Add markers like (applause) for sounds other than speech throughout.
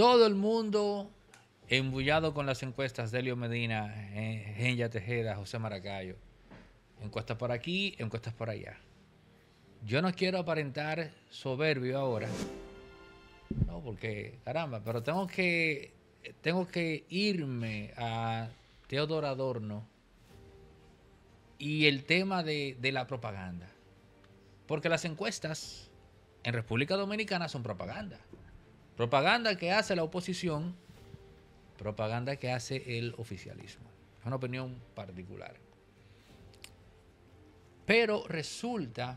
Todo el mundo embullado con las encuestas de Elio Medina, eh, Genya Tejeda, José Maracayo. Encuestas por aquí, encuestas por allá. Yo no quiero aparentar soberbio ahora. No, porque, caramba, pero tengo que, tengo que irme a Teodoro Adorno y el tema de la propaganda. Porque las encuestas en República Dominicana son propaganda. Propaganda que hace la oposición, propaganda que hace el oficialismo. Es una opinión particular. Pero resulta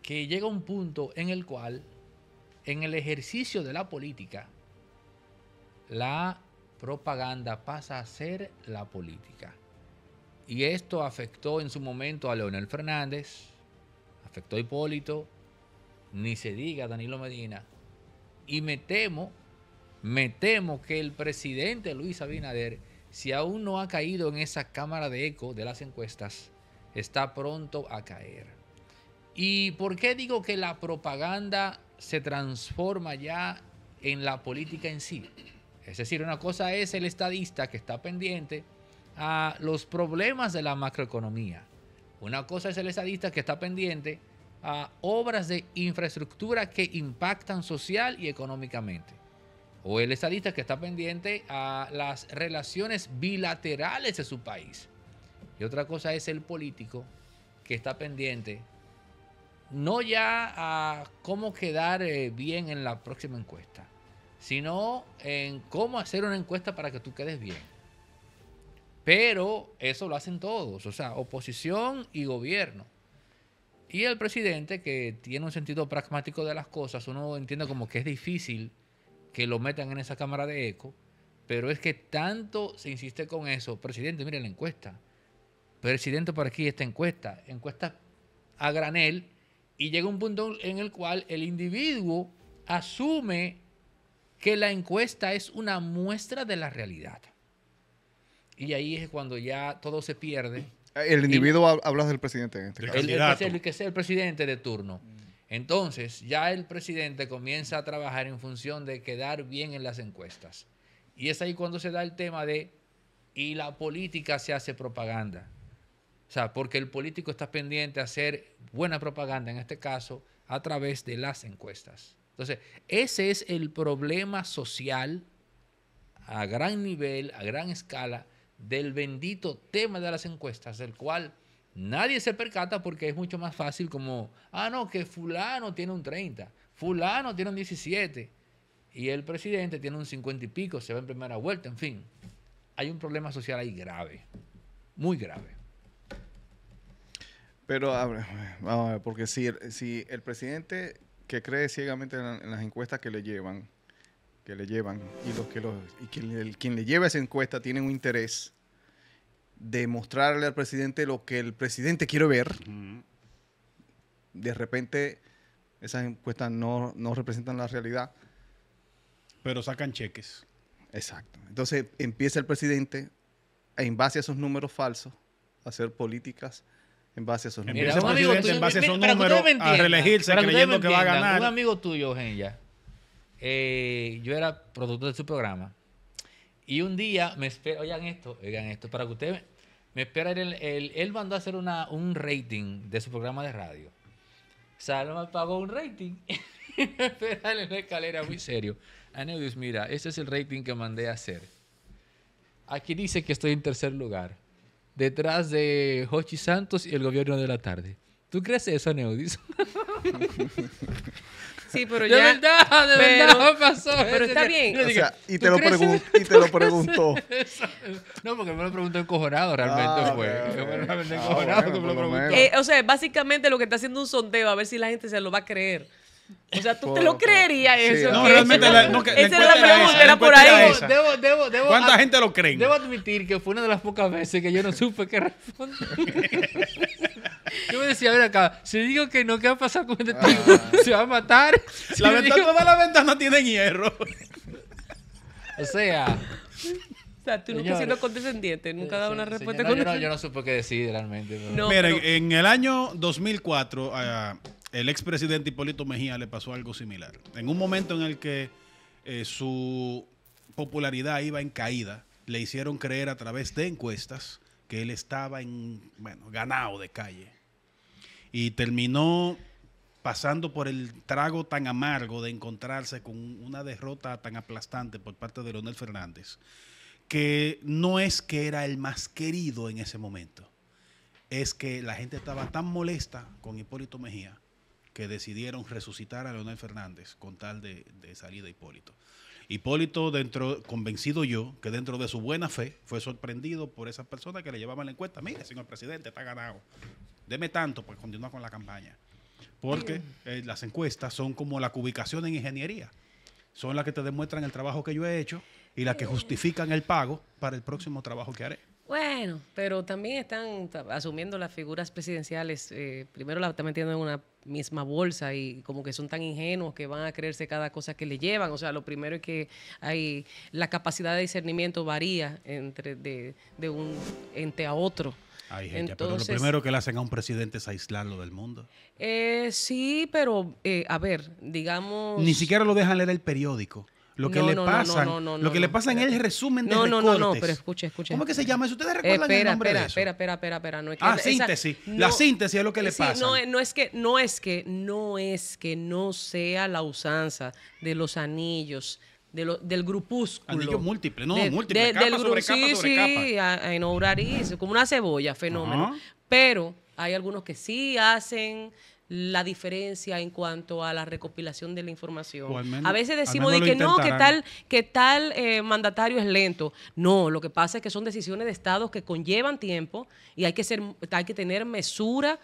que llega un punto en el cual, en el ejercicio de la política, la propaganda pasa a ser la política. Y esto afectó en su momento a Leonel Fernández, afectó a Hipólito, ni se diga a Danilo Medina, y me temo, me temo que el presidente Luis Abinader, si aún no ha caído en esa cámara de eco de las encuestas, está pronto a caer. ¿Y por qué digo que la propaganda se transforma ya en la política en sí? Es decir, una cosa es el estadista que está pendiente a los problemas de la macroeconomía. Una cosa es el estadista que está pendiente a obras de infraestructura que impactan social y económicamente. O el estadista que está pendiente a las relaciones bilaterales de su país. Y otra cosa es el político que está pendiente no ya a cómo quedar eh, bien en la próxima encuesta, sino en cómo hacer una encuesta para que tú quedes bien. Pero eso lo hacen todos, o sea, oposición y gobierno. Y el presidente, que tiene un sentido pragmático de las cosas, uno entiende como que es difícil que lo metan en esa cámara de eco, pero es que tanto se insiste con eso. Presidente, mire la encuesta. Presidente, por aquí esta encuesta. Encuesta a granel y llega un punto en el cual el individuo asume que la encuesta es una muestra de la realidad. Y ahí es cuando ya todo se pierde el individuo, habla del presidente en este el, que sea el presidente de turno. Entonces, ya el presidente comienza a trabajar en función de quedar bien en las encuestas. Y es ahí cuando se da el tema de, y la política se hace propaganda. O sea, porque el político está pendiente a hacer buena propaganda, en este caso, a través de las encuestas. Entonces, ese es el problema social a gran nivel, a gran escala, del bendito tema de las encuestas, del cual nadie se percata porque es mucho más fácil como, ah, no, que fulano tiene un 30, fulano tiene un 17 y el presidente tiene un 50 y pico, se va en primera vuelta, en fin. Hay un problema social ahí grave, muy grave. Pero vamos a ver, porque si, el presidente que cree ciegamente en las encuestas que le llevan, que le llevan y, los que los, quien, el, quien le lleva esa encuesta tiene un interés de mostrarle al presidente lo que el presidente quiere ver. De repente esas encuestas no, representan la realidad. Pero sacan cheques. Exacto. Entonces empieza el presidente, en base a esos números falsos, a hacer políticas en base a esos números. amigo en base a esos números, a reelegirse creyendo que va a ganar. Un amigo tuyo, Genya, eh, yo era productor de su programa. Y un día me espera, oigan esto, oigan esto, para que ustedes me esperen él mandó a hacer una, un rating de su programa de radio. O pagó un rating. me (laughs) en la escalera, muy serio. mira, ese es el rating que mandé a hacer. Aquí dice que estoy en tercer lugar, detrás de Hochi Santos y el gobierno de la tarde. ¿Tú crees eso, Neudis? (laughs) Sí, pero de Verdad, de pero, verdad, pasó. Pero está bien. y, te lo y te lo preguntó. no, porque me lo preguntó encojonado realmente, ah, pues. me lo preguntó. Ah, eh, o sea, básicamente lo que está haciendo un sondeo a ver si la gente se lo va a creer. O sea, ¿tú te lo creerías eso? No, realmente no, esa era la pregunta, era por ahí. ¿Cuánta gente lo cree? Debo admitir que fue una de las pocas veces que yo no supe qué responder. (laughs) Yo me decía a ver acá, si digo que no, ¿qué va a pasar con este ah. tipo? ¿Se va a matar? la ventana, digo... la ventana ventanas tiene hierro. O sea... O sea, tú nunca siendo condescendiente, nunca has dado una respuesta con yo, no, yo no supe qué decir realmente. Mira, en el año 2004, el expresidente Hipólito Mejía le pasó algo similar. En un momento en el que eh, su popularidad iba en caída, le hicieron creer a través de encuestas que él estaba en, bueno, ganado de calle y terminó pasando por el trago tan amargo de encontrarse con una derrota tan aplastante por parte de Leonel Fernández, que no es que era el más querido en ese momento, es que la gente estaba tan molesta con Hipólito Mejía que decidieron resucitar a Leonel Fernández con tal de, salir de Hipólito. Hipólito, dentro, convencido yo, que dentro de su buena fe, fue sorprendido por esa persona que le llevaban la encuesta. Mire, señor presidente, está ganado deme tanto pues, continúa con la campaña. Porque eh, las encuestas son como la cubicación en ingeniería. Son las que te demuestran el trabajo que yo he hecho y las que justifican el pago para el próximo trabajo que haré. Bueno, pero también están asumiendo las figuras presidenciales, eh, primero las están metiendo en una misma bolsa y como que son tan ingenuos que van a creerse cada cosa que le llevan. O sea, lo primero es que hay la capacidad de discernimiento varía entre de, de un ente a otro. Ay, gente, Entonces, pero lo primero que le hacen a un presidente es aislarlo del mundo. Eh, sí, pero eh, a ver, digamos. Ni siquiera lo dejan leer el periódico. Lo que le no, pasan, no, lo que le pasan es el resumen de no, recortes. No, no, no, pero escuche, escuche. ¿Cómo es que se llama eso? ¿Ustedes recuerdan eh, el nombre espera, de eso? Espera, espera, espera, espera. No ah, síntesis. la síntesis es lo que le pasa. Eh, no es que, no es que, no es que no sea la usanza de los anillos del grupúsculo. múltiple, no, múltiple, capa del sobre sí, sí, capa. A, como una cebolla, fenómeno. Pero hay algunos que sí hacen la diferencia en cuanto a la recopilación de la información. a veces decimos de que no, que tal, que tal eh, mandatario es lento. No, lo que pasa es que son decisiones de estados que conllevan tiempo y hay que ser, hay que tener mesura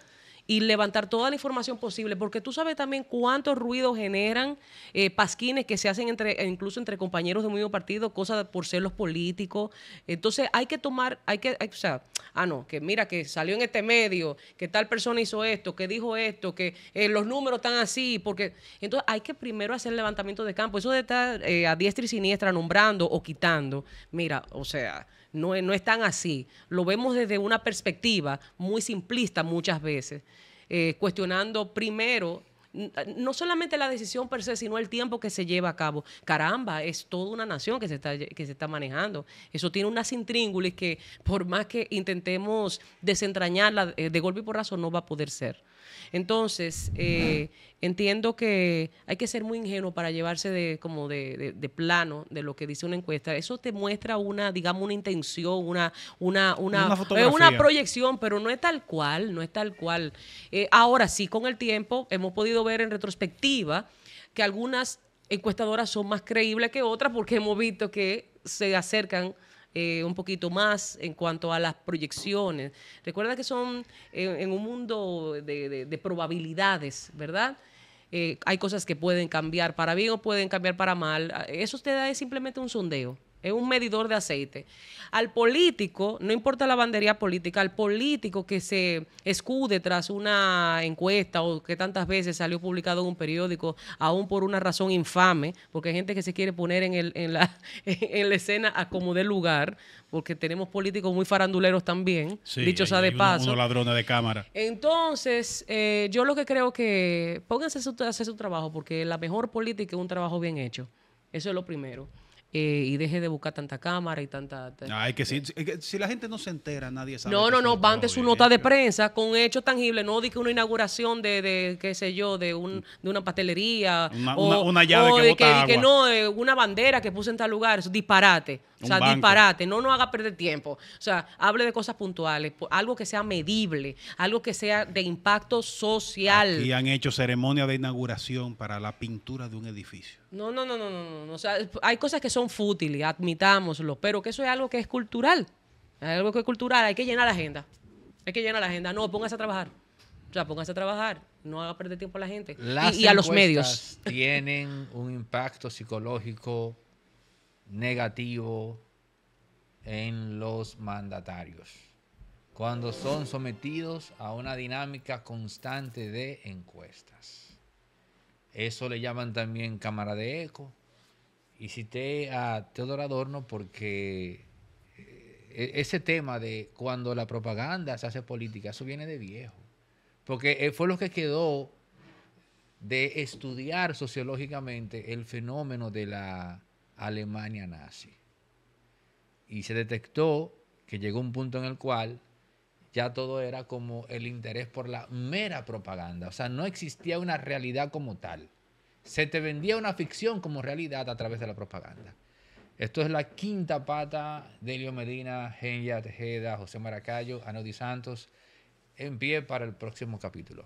y levantar toda la información posible, porque tú sabes también cuánto ruido generan eh, pasquines que se hacen entre, incluso entre compañeros de un mismo partido, cosas por ser los políticos. Entonces hay que tomar, hay que, o sea, ah, no, que mira, que salió en este medio, que tal persona hizo esto, que dijo esto, que eh, los números están así, porque entonces hay que primero hacer levantamiento de campo. Eso de estar eh, a diestra y siniestra nombrando o quitando, mira, o sea, no, no es tan así. Lo vemos desde una perspectiva muy simplista muchas veces eh, cuestionando primero no solamente la decisión per se, sino el tiempo que se lleva a cabo. Caramba, es toda una nación que se está, manejando. Eso tiene unas intríngulis que por más que intentemos desentrañarla eh, de golpe y porrazo no va a poder ser. Entonces, eh, entiendo que hay que ser muy ingenuo para llevarse de, como de, plano de lo que dice una encuesta. Eso te muestra una, digamos, una intención, una, una, una, eh, proyección, pero no es tal cual, no es tal cual. Eh, ahora sí, con el tiempo hemos podido ver en retrospectiva que algunas encuestadoras son más creíbles que otras porque hemos visto que se acercan eh, un poquito más en cuanto a las proyecciones. Recuerda que son eh, en un mundo de, probabilidades, ¿verdad? Eh, hay cosas que pueden cambiar para bien o pueden cambiar para mal. Ah, eso usted da es simplemente un sondeo es un medidor de aceite. Al político, no importa la bandería política, al político que se escude tras una encuesta o que tantas veces salió publicado en un periódico, aún por una razón infame, porque hay gente que se quiere poner en, (laughs) la, escena a como de lugar, porque tenemos políticos muy faranduleros también, dichos a de paso. ladrona de cámara. Entonces, eh, yo lo que creo que pónganse a hacer su trabajo, porque la mejor política es un trabajo bien hecho. Eso es lo primero. Eh, y deje de buscar tanta cámara y tanta... Ay, que si, si la gente no se entera, nadie sabe. No, no, no, van su nota de prensa con hechos tangibles, no de que una inauguración de, de, qué sé yo, de, un, de una pastelería. Una, o, llave o que, que, no, eh, una bandera que puse en tal lugar, eso disparate. O sea, disparate, no nos haga perder tiempo. O sea, hable de cosas puntuales, algo que sea medible, algo que sea de impacto social. Y han hecho ceremonia de inauguración para la pintura de un edificio. No, no, no, no, no, no. O sea, hay cosas que son fútiles, admitámoslo, pero que eso es algo que es cultural. Es algo que es cultural, hay que llenar la agenda. Hay que llenar la agenda. No, póngase a trabajar. O sea, póngase a trabajar. No haga perder tiempo a la gente. y, y a los medios. (laughs) (laughs) Tienen un impacto psicológico negativo en los mandatarios cuando son sometidos a una dinámica constante de encuestas. Eso le llaman también cámara de eco. Y cité a Teodoro Adorno porque eh, e-, ese tema de cuando la propaganda se hace política, eso viene de viejo. Porque eh, fue lo que quedó de estudiar sociológicamente el fenómeno de la Alemania nazi. Y se detectó que llegó un punto en el cual ya todo era como el interés por la mera propaganda, o sea, no existía una realidad como tal. Se te vendía una ficción como realidad a través de la propaganda. Esto es la quinta pata de Elio Medina, Genia Tejeda, José Maracayo, Anodi Santos, en pie para el próximo capítulo.